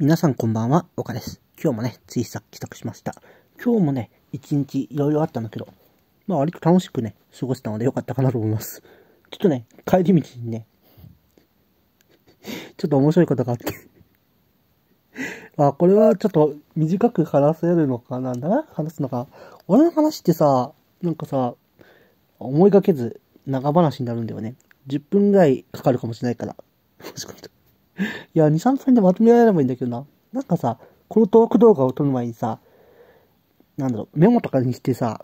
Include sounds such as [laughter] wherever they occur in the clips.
皆さんこんばんは、岡です。今日もね、ついさっき帰宅しました。今日もね、一日いろいろあったんだけど、まあ割と楽しくね、過ごせたのでよかったかなと思います。ちょっとね、帰り道にね、[laughs] ちょっと面白いことがあって [laughs] あ、これはちょっと短く話せるのかなんだな話すのか。俺の話ってさ、なんかさ、思いがけず長話になるんだよね。10分ぐらいかかるかもしれないから。[laughs] もしかしたら。いや、2、3分でまとめられればいいんだけどな。なんかさ、このトーク動画を撮る前にさ、なんだろう、メモとかにしてさ、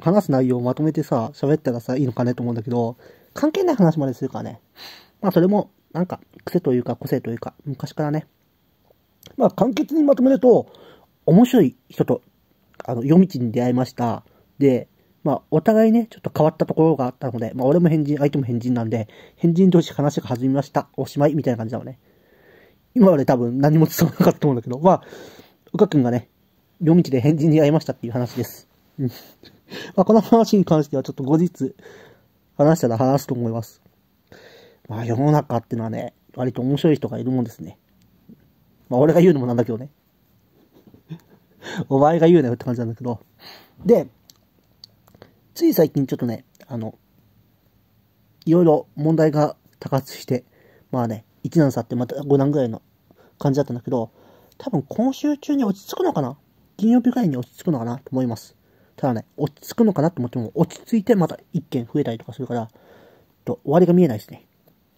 話す内容をまとめてさ、喋ったらさ、いいのかねと思うんだけど、関係ない話までするからね。まあそれも、なんか、癖というか個性というか、昔からね。まあ簡潔にまとめると、面白い人と、あの、夜道に出会いました。で、まあ、お互いね、ちょっと変わったところがあったので、まあ、俺も変人、相手も変人なんで、変人同士話が弾みました。おしまいみたいな感じだもんね。今まで多分何も伝わらなかったと思うんだけど、まあ、かくんがね、夜道で変人に会いましたっていう話です。うん。まあ、この話に関してはちょっと後日、話したら話すと思います。まあ、世の中ってのはね、割と面白い人がいるもんですね。まあ、俺が言うのもなんだけどね。お前が言うなよって感じなんだけど。で、つい最近ちょっとね、あの、いろいろ問題が多発して、まあね、1段差ってまた5段ぐらいの感じだったんだけど、多分今週中に落ち着くのかな金曜日ぐらいに落ち着くのかなと思います。ただね、落ち着くのかなと思っても、落ち着いてまた1件増えたりとかするから、と終わりが見えないですね。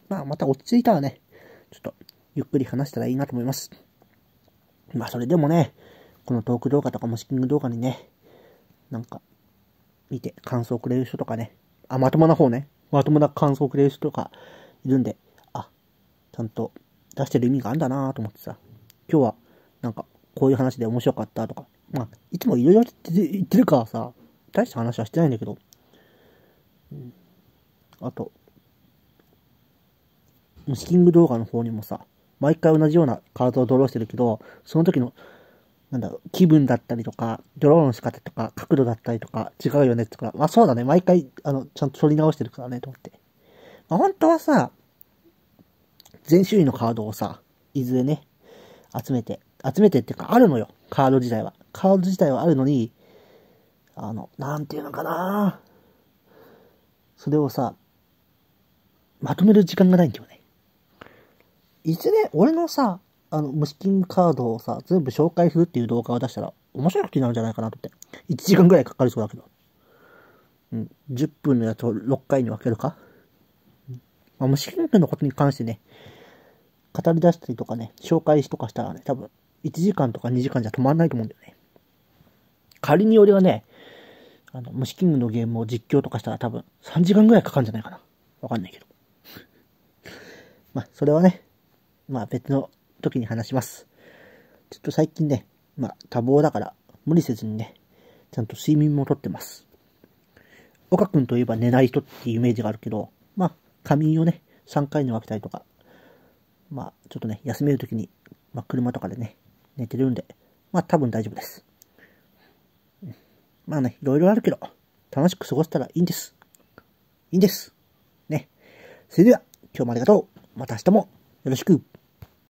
まあ、また落ち着いたらね、ちょっとゆっくり話したらいいなと思います。まあ、それでもね、このトーク動画とかもシッキング動画にね、なんか見て感想くれる人とかね、あ、まともな方ね、まともな感想くれる人とかいるんで、あ、ちゃんと出してる意味があるんだなと思ってさ、今日はなんかこういう話で面白かったとか、まあ、いつもいろいろ言ってるからさ、大した話はしてないんだけど、うん、あと、スキング動画の方にもさ、毎回同じような体をドローしてるけど、その時のなんだろ気分だったりとか、ドローンの仕方とか、角度だったりとか、違うよねってから、まあそうだね、毎回、あの、ちゃんと撮り直してるからね、と思って。まあ本当はさ、全種類のカードをさ、いずれね、集めて、集めてっていうか、あるのよ、カード自体は。カード自体はあるのに、あの、なんていうのかなそれをさ、まとめる時間がないんだよね。いずれ、俺のさ、あの、虫キングカードをさ、全部紹介するっていう動画を出したら、面白いことになるんじゃないかなと思って。1時間ぐらいかかりそうだけど。うん、10分のやつを6回に分けるか。うん、まあ、虫キングのことに関してね、語り出したりとかね、紹介しとかしたらね、多分、1時間とか2時間じゃ止まらないと思うんだよね。仮に俺はね、あの、虫キングのゲームを実況とかしたら多分、3時間ぐらいかかるんじゃないかな。わかんないけど。[laughs] まあ、それはね、まあ別の時に話します。ちょっと最近ね、まあ多忙だから無理せずにね、ちゃんと睡眠もとってます。岡くんといえば寝ない人っていうイメージがあるけど、まあ仮眠をね、3回に分けたりとか、まあちょっとね、休める時に、まあ車とかでね、寝てるんで、まあ多分大丈夫です。まあね、いろいろあるけど、楽しく過ごせたらいいんです。いいんです。ね。それでは、今日もありがとう。また明日もよろしく。